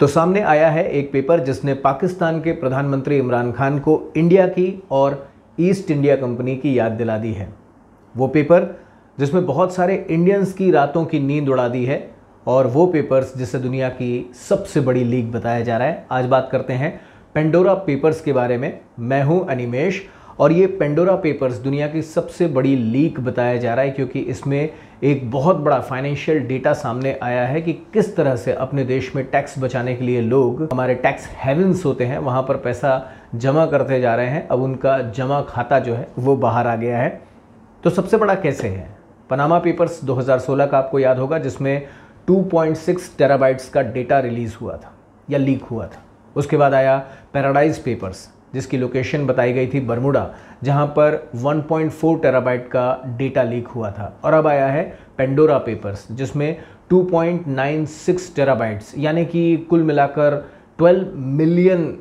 तो सामने आया है एक पेपर जिसने पाकिस्तान के प्रधानमंत्री इमरान खान को इंडिया की और ईस्ट इंडिया कंपनी की याद दिला दी है वो पेपर जिसमें बहुत सारे इंडियंस की रातों की नींद उड़ा दी है और वो पेपर्स जिसे दुनिया की सबसे बड़ी लीग बताया जा रहा है आज बात करते हैं पेंडोरा पेपर्स के बारे में मैं हूं अनिमेश और ये पेंडोरा पेपर्स दुनिया की सबसे बड़ी लीक बताया जा रहा है क्योंकि इसमें एक बहुत बड़ा फाइनेंशियल डेटा सामने आया है कि किस तरह से अपने देश में टैक्स बचाने के लिए लोग हमारे टैक्स हेवन्स होते हैं वहाँ पर पैसा जमा करते जा रहे हैं अब उनका जमा खाता जो है वो बाहर आ गया है तो सबसे बड़ा कैसे है पनामा पेपर्स 2016 का आपको याद होगा जिसमें 2.6 टेराबाइट्स का डेटा रिलीज़ हुआ था या लीक हुआ था उसके बाद आया पैराडाइज पेपर्स जिसकी लोकेशन बताई गई थी बर्मुडा जहां पर 1.4 टेराबाइट का डेटा लीक हुआ था और अब आया है पेंडोरा पेपर्स जिसमें 2.96 टेराबाइट्स यानी कि कुल मिलाकर 12 मिलियन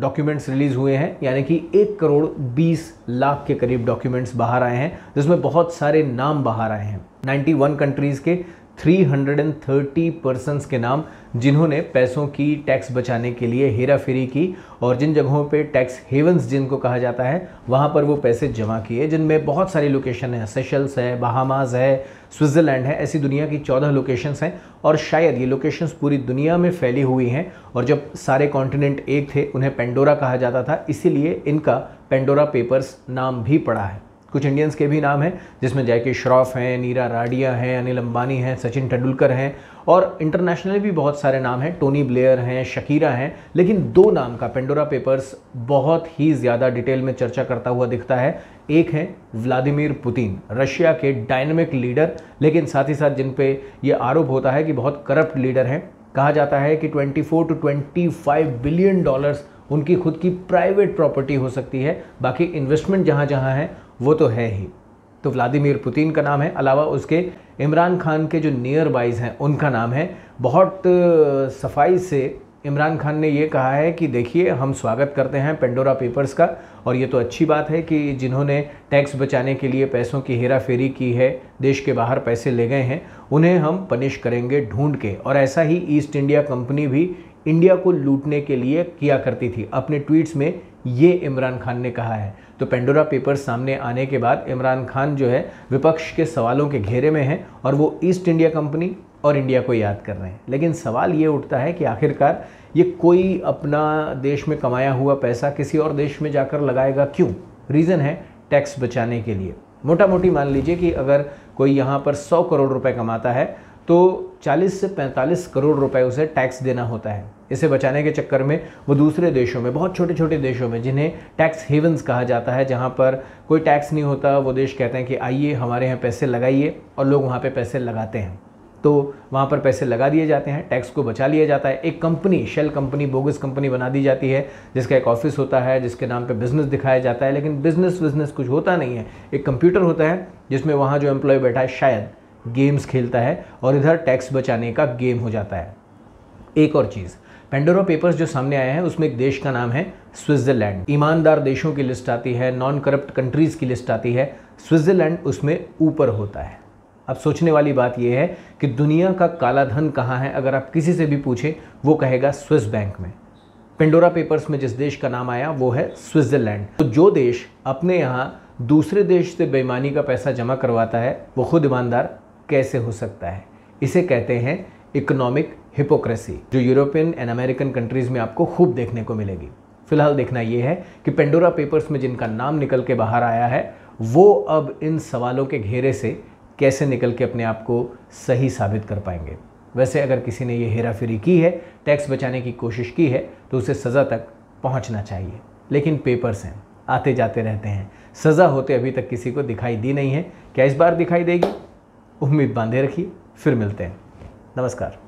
डॉक्यूमेंट्स रिलीज़ हुए हैं यानी कि एक करोड़ बीस लाख के करीब डॉक्यूमेंट्स बाहर आए हैं जिसमें बहुत सारे नाम बाहर आए हैं 91 कंट्रीज़ के 330 पर्सन्स के नाम जिन्होंने पैसों की टैक्स बचाने के लिए हेरा फेरी की और जिन जगहों पे टैक्स हेवंस जिनको कहा जाता है वहाँ पर वो पैसे जमा किए जिनमें बहुत सारी लोकेशन है सेशल्स है बहामाज है स्विट्ज़रलैंड है ऐसी दुनिया की चौदह लोकेशंस हैं और शायद ये लोकेशंस पूरी दुनिया में फैली हुई हैं और जब सारे कॉन्टिनेंट एक थे उन्हें पेंडोरा कहा जाता था इसीलिए इनका पेंडोरा पेपर्स नाम भी पड़ा है कुछ इंडियंस के भी नाम हैं जिसमें जैके श्रॉफ हैं नीरा राडिया हैं अनिल अंबानी हैं सचिन तेंदुलकर हैं और इंटरनेशनल भी बहुत सारे नाम हैं टोनी ब्लेयर हैं शकीरा हैं लेकिन दो नाम का पेंडोरा पेपर्स बहुत ही ज़्यादा डिटेल में चर्चा करता हुआ दिखता है एक है व्लादिमीर पुतिन रशिया के डायनेमिक लीडर लेकिन साथ ही साथ जिन पे ये आरोप होता है कि बहुत करप्ट लीडर हैं कहा जाता है कि 24 टू 25 बिलियन डॉलर्स उनकी खुद की प्राइवेट प्रॉपर्टी हो सकती है बाकी इन्वेस्टमेंट जहाँ जहाँ है वो तो है ही तो व्लादिमीर पुतिन का नाम है अलावा उसके इमरान खान के जो नियर बाइज हैं उनका नाम है बहुत सफाई से इमरान खान ने ये कहा है कि देखिए हम स्वागत करते हैं पेंडोरा पेपर्स का और ये तो अच्छी बात है कि जिन्होंने टैक्स बचाने के लिए पैसों की हेरा फेरी की है देश के बाहर पैसे ले गए हैं उन्हें हम पनिश करेंगे ढूंढ के और ऐसा ही ईस्ट इंडिया कंपनी भी इंडिया को लूटने के लिए किया करती थी अपने ट्वीट्स में ये इमरान खान ने कहा है तो पेंडोरा पेपर सामने आने के बाद इमरान खान जो है विपक्ष के सवालों के घेरे में हैं और वो ईस्ट इंडिया कंपनी और इंडिया को याद कर रहे हैं लेकिन सवाल ये उठता है कि आखिरकार ये कोई अपना देश में कमाया हुआ पैसा किसी और देश में जाकर लगाएगा क्यों रीज़न है टैक्स बचाने के लिए मोटा मोटी मान लीजिए कि अगर कोई यहाँ पर सौ करोड़ रुपए कमाता है तो 40 से 45 करोड़ रुपए उसे टैक्स देना होता है इसे बचाने के चक्कर में वो दूसरे देशों में बहुत छोटे छोटे देशों में जिन्हें टैक्स हेवंस कहा जाता है जहाँ पर कोई टैक्स नहीं होता वो देश कहते हैं कि आइए हमारे यहाँ पैसे लगाइए और लोग वहाँ पर पैसे लगाते हैं तो वहाँ पर पैसे लगा दिए जाते हैं टैक्स को बचा लिया जाता है एक company shell company bogus company बना दी जाती है जिसका एक ऑफिस होता है जिसके नाम पे बिजनेस दिखाया जाता है लेकिन बिजनेस बिजनेस कुछ होता नहीं है एक कंप्यूटर होता है जिसमें वहाँ जो एम्प्लॉय बैठा है शायद गेम्स खेलता है और इधर टैक्स बचाने का गेम हो जाता है एक और चीज़ पेंडोरा पेपर्स जो सामने आए हैं उसमें एक देश का नाम है स्विट्ज़रलैंड ईमानदार देशों की लिस्ट आती है नॉन करप्ट कंट्रीज़ की लिस्ट आती है स्विट्ज़रलैंड उसमें ऊपर होता है अब सोचने वाली बात यह है कि दुनिया का काला धन कहाँ है अगर आप किसी से भी पूछें वो कहेगा स्विस बैंक में पेंडोरा पेपर्स में जिस देश का नाम आया वो है स्विट्ज़रलैंड तो जो देश अपने यहाँ दूसरे देश से बेईमानी का पैसा जमा करवाता है वो खुद ईमानदार कैसे हो सकता है इसे कहते हैं इकोनॉमिक हिपोक्रेसी जो यूरोपियन एंड अमेरिकन कंट्रीज़ में आपको खूब देखने को मिलेगी फिलहाल देखना ये है कि पेंडोरा पेपर्स में जिनका नाम निकल के बाहर आया है वो अब इन सवालों के घेरे से कैसे निकल के अपने आप को सही साबित कर पाएंगे वैसे अगर किसी ने ये हेराफेरी की है टैक्स बचाने की कोशिश की है तो उसे सज़ा तक पहुंचना चाहिए लेकिन पेपर्स हैं आते जाते रहते हैं सज़ा होते अभी तक किसी को दिखाई दी नहीं है क्या इस बार दिखाई देगी उम्मीद बांधे रखिए फिर मिलते हैं नमस्कार